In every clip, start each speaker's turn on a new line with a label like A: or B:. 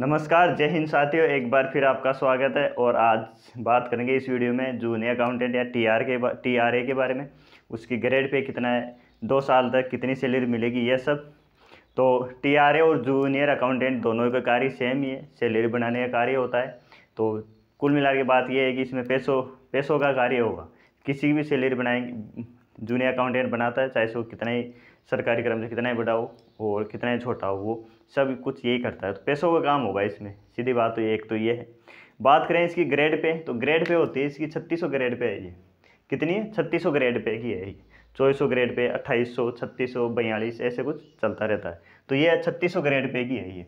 A: नमस्कार जय हिंद साथियों एक बार फिर आपका स्वागत है और आज बात करेंगे इस वीडियो में जूनियर अकाउंटेंट या टीआर के टीआरए के बारे में उसकी ग्रेड पे कितना है दो साल तक कितनी सैलरी मिलेगी ये सब तो टीआरए और जूनियर अकाउंटेंट दोनों का कार्य सेम ही है सैलरी बनाने का कार्य होता है तो कुल मिला के बात यह है कि इसमें पैसों पैसों का कार्य होगा किसी भी सैलरी बनाएंगे जूनियर अकाउंटेंट बनाता है चाहे वो कितना ही सरकारी कर्मचारी कितना ही बड़ा हो और कितना ही छोटा हो वो सब कुछ यही करता है तो पैसों का काम होगा इसमें सीधी बात तो ये एक तो ये है बात करें इसकी ग्रेड पे तो ग्रेड पे होती है इसकी छत्तीस ग्रेड पे है ये कितनी है ग्रेड पे की है ये चौबीस ग्रेड पे अट्ठाईस सौ छत्तीस सौ बयालीस ऐसे कुछ चलता रहता है तो ये छत्तीस ग्रेड पे की है ये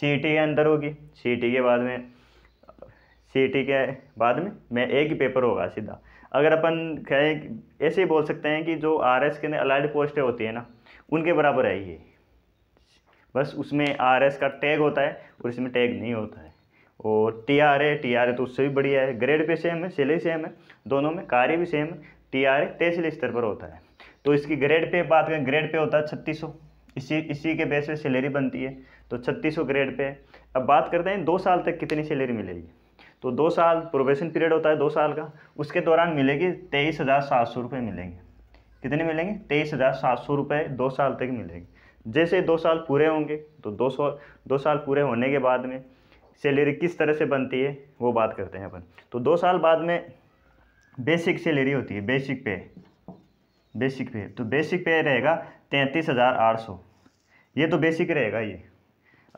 A: सी के अंदर होगी सी के बाद में सी के बाद में मैं एक ही पेपर होगा सीधा अगर अपन कहें ऐसे ही बोल सकते हैं कि जो आर एस के अंदर अलाइड पोस्टें होती है ना उनके बराबर है ये बस उसमें आर एस का टैग होता है और इसमें टैग नहीं होता है और T R A T R A तो उससे भी बढ़िया है ग्रेड पे सेम है सैलरी सेम है दोनों में कार्य भी सेम है टी आर ए तहसील स्तर पर होता है तो इसकी ग्रेड पे बात करें ग्रेड पे होता है छत्तीस इसी इसी के बेस पर सैलरी बनती है तो छत्तीस ग्रेड पे है अब बात करते हैं दो साल तक कितनी सैलरी मिलेगी तो दो साल प्रोबेशन पीरियड होता है दो साल का उसके दौरान मिलेगी तेईस हज़ार सात सौ रुपये मिलेंगे कितने मिलेंगे तेईस हज़ार सात सौ रुपये दो साल तक मिलेंगे जैसे दो साल पूरे होंगे तो दो सौ दो साल पूरे होने के बाद में सैलरी किस तरह से बनती है वो बात करते हैं अपन तो दो साल बाद में बेसिक सैलरी होती है बेसिक पे बेसिक पे तो बेसिक पे रहेगा तैंतीस हज़ार आठ सौ ये तो बेसिक रहेगा ये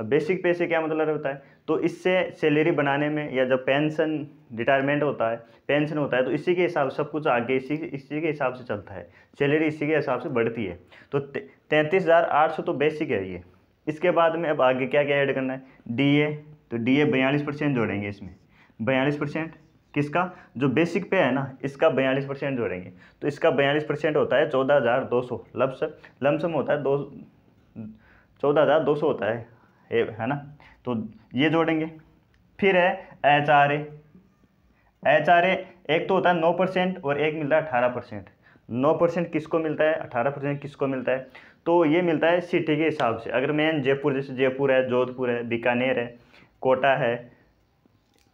A: बेसिक पे से क्या मतलब होता है तो इससे सैलरी बनाने में या जब पेंशन रिटायरमेंट होता है पेंशन होता है तो इसी के हिसाब से सब कुछ आगे इसी इसी के हिसाब से चलता है सैलरी इसी के हिसाब से बढ़ती है तो तैंतीस हज़ार आठ सौ तो बेसिक है ये इसके बाद में अब आगे क्या क्या ऐड करना है डीए तो डीए बयालीस परसेंट जोड़ेंगे इसमें बयालीस परसेंट किसका जो बेसिक पे है ना इसका बयालीस परसेंट जोड़ेंगे तो इसका बयालीस परसेंट होता है चौदह हज़ार दो सौ लमसम लमसम होता है दो चौदह हज़ार दो सौ होता है ए है ना तो ये जोड़ेंगे फिर है H R H R A एक तो होता है नौ परसेंट और एक मिलता है अठारह परसेंट नौ परसेंट किसको मिलता है अठारह परसेंट किसको मिलता है तो ये मिलता है सिटी के हिसाब से अगर मेन जयपुर जैसे जयपुर है जोधपुर है बीकानेर है कोटा है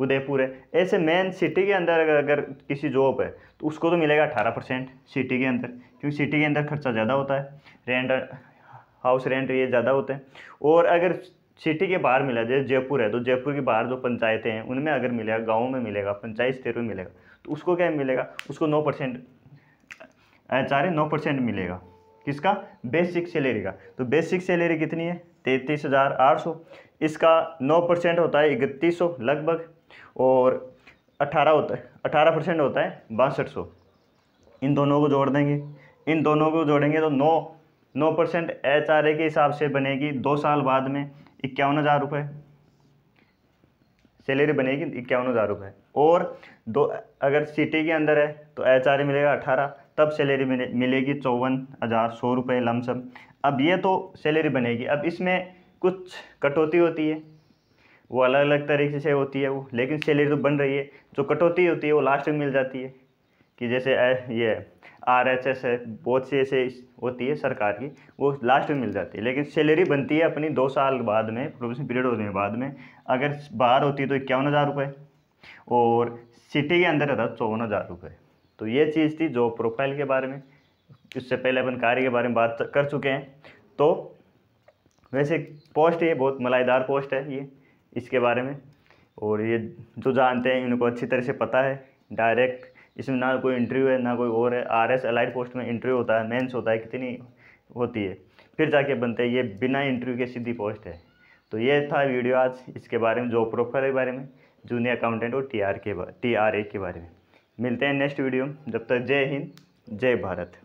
A: उदयपुर है ऐसे मेन सिटी के अंदर अगर, अगर किसी जॉब है तो उसको तो मिलेगा अठारह परसेंट सिटी के अंदर क्योंकि सिटी के अंदर खर्चा ज़्यादा होता है रेंट हाउस रेंट ये ज़्यादा होते हैं और अगर सिटी के बाहर मिला जैसे जयपुर है तो जयपुर के बाहर जो पंचायतें हैं उनमें अगर मिलेगा गाँव में मिलेगा पंचायत स्तर में मिलेगा तो उसको क्या मिलेगा उसको नौ परसेंट चारे नौ परसेंट मिलेगा किसका बेसिक सैलरी का तो बेसिक सैलरी कितनी है तैंतीस हज़ार आठ सौ इसका नौ परसेंट होता है इकतीस सौ लगभग और अठारह होता है अठारह परसेंट होता है बासठ सौ इन दोनों को जोड़ देंगे इन दोनों को जोड़ेंगे तो नौ नौ परसेंट एच आर ए के हिसाब से बनेगी दो साल बाद में इक्यावन हज़ार रुपये सैलरी बनेगी इक्यावन हज़ार रुपये और दो अगर सिटी के अंदर है तो एच आर मिलेगा अठारह तब सैलरी मिले मिलेगी चौवन हज़ार सौ रुपये लमसम अब ये तो सैलरी बनेगी अब इसमें कुछ कटौती होती है वो अलग अलग तरीके से होती है वो लेकिन सैलरी तो बन रही है जो कटौती होती है वो लास्ट में मिल जाती है कि जैसे ये आर एच एस है बहुत सी ऐसे होती है सरकार की वो लास्ट में मिल जाती है लेकिन सैलरी बनती है अपनी दो साल बाद में प्रोबेशन पीरियड होने के बाद में अगर बाहर होती है तो इक्यावन हज़ार रुपये और सिटी के अंदर रहता तो चौवन हज़ार रुपये तो ये चीज़ थी जॉब प्रोफाइल के बारे में इससे पहले अपन कार्य के बारे में बात कर चुके हैं तो वैसे पोस्ट ये बहुत मलाईदार पोस्ट है ये इसके बारे में और ये जो जानते हैं इनको अच्छी तरह से पता है डायरेक्ट इसमें ना कोई इंटरव्यू है ना कोई और है आर एस अलाइड पोस्ट में इंटरव्यू होता है मेंस होता है कितनी होती है फिर जाके बनते हैं ये बिना इंटरव्यू के सीधी पोस्ट है तो ये था वीडियो आज इसके बारे में जॉब प्रोफाइल के बारे में जूनियर अकाउंटेंट और टी आर के टी आर ए के बारे में मिलते हैं नेक्स्ट वीडियो में जब तक जय हिंद जय भारत